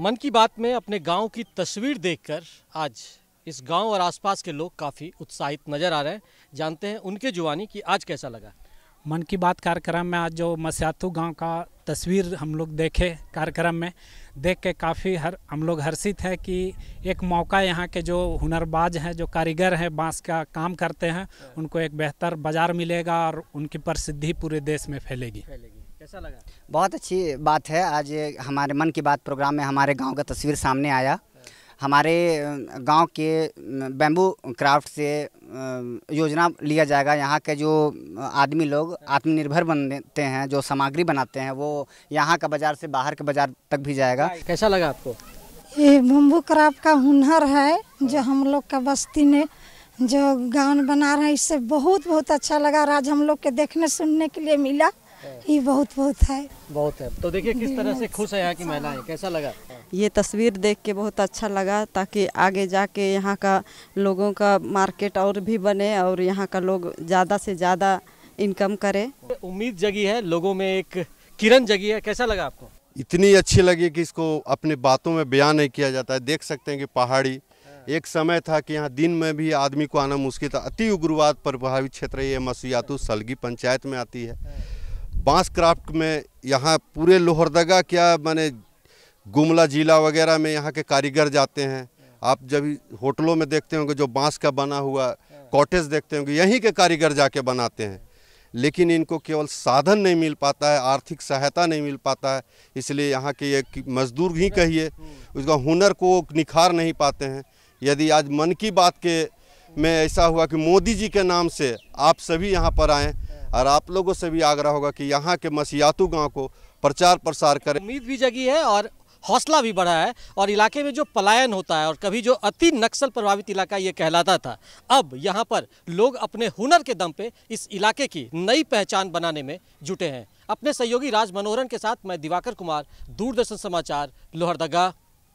मन की बात में अपने गांव की तस्वीर देखकर आज इस गांव और आसपास के लोग काफ़ी उत्साहित नज़र आ रहे हैं जानते हैं उनके जुवानी कि आज कैसा लगा मन की बात कार्यक्रम में आज जो मस्यातू गांव का तस्वीर हम लोग देखे कार्यक्रम में देख के काफ़ी हर हम लोग हर्षित है कि एक मौका यहाँ के जो हुनरबाज हैं जो कारीगर हैं बांस का काम करते हैं हाँ। उनको एक बेहतर बाज़ार मिलेगा और उनकी प्रसिद्धि पूरे देश में फैलेगी, फैलेगी। कैसा लगा बहुत अच्छी बात है आज हमारे मन की बात प्रोग्राम में हमारे गांव का तस्वीर सामने आया हमारे गांव के बैम्बू क्राफ्ट से योजना लिया जाएगा यहाँ के जो आदमी लोग आत्मनिर्भर बनते हैं जो सामग्री बनाते हैं वो यहाँ का बाज़ार से बाहर के बाज़ार तक भी जाएगा कैसा लगा आपको ये बम्बू क्राफ्ट का हुनर है जो हम लोग का बस्ती ने जो गाउन बना रहे हैं इससे बहुत बहुत अच्छा लगा आज हम लोग के देखने सुनने के लिए मिला ये बहुत बहुत है बहुत है तो देखिए किस तरह से खुश है यहाँ की महिलाएं कैसा लगा ये तस्वीर देख के बहुत अच्छा लगा ताकि आगे जाके यहाँ का लोगों का मार्केट और भी बने और यहाँ का लोग ज़्यादा से ज़्यादा इनकम करे उम्मीद जगी है लोगों में एक किरण जगी है कैसा लगा आपको इतनी अच्छी लगी कि इसको अपने बातों में बयान नहीं किया जाता है देख सकते हैं कि पहाड़ी हाँ। एक समय था कि यहाँ दिन में भी आदमी को आना मुश्किल था अति उग्रवाद प्रभावित क्षेत्र ये मसियातु सलगी पंचायत में आती है हाँ। बांस क्राफ्ट में यहाँ पूरे लोहरदगा क्या माने गुमला जिला वगैरह में यहाँ के कारीगर जाते हैं आप जब होटलों में देखते होंगे जो बांस का बना हुआ कॉटेज देखते होंगे यहीं के कारीगर जाके बनाते हैं लेकिन इनको केवल साधन नहीं मिल पाता है आर्थिक सहायता नहीं मिल पाता है इसलिए यहाँ के एक मजदूर ही कहिए उसका हुनर को निखार नहीं पाते हैं यदि आज मन की बात के में ऐसा हुआ कि मोदी जी के नाम से आप सभी यहाँ पर आएँ और आप लोगों से भी आग्रह होगा कि यहाँ के मसियातु गाँव को प्रचार प्रसार करें उम्मीद भी जगी है और हौसला भी बढ़ा है और इलाके में जो पलायन होता है और कभी जो अति नक्सल प्रभावित इलाका ये कहलाता था अब यहाँ पर लोग अपने हुनर के दम पे इस इलाके की नई पहचान बनाने में जुटे हैं अपने सहयोगी राज मनोहरन के साथ मैं दिवाकर कुमार दूरदर्शन समाचार लोहरदगा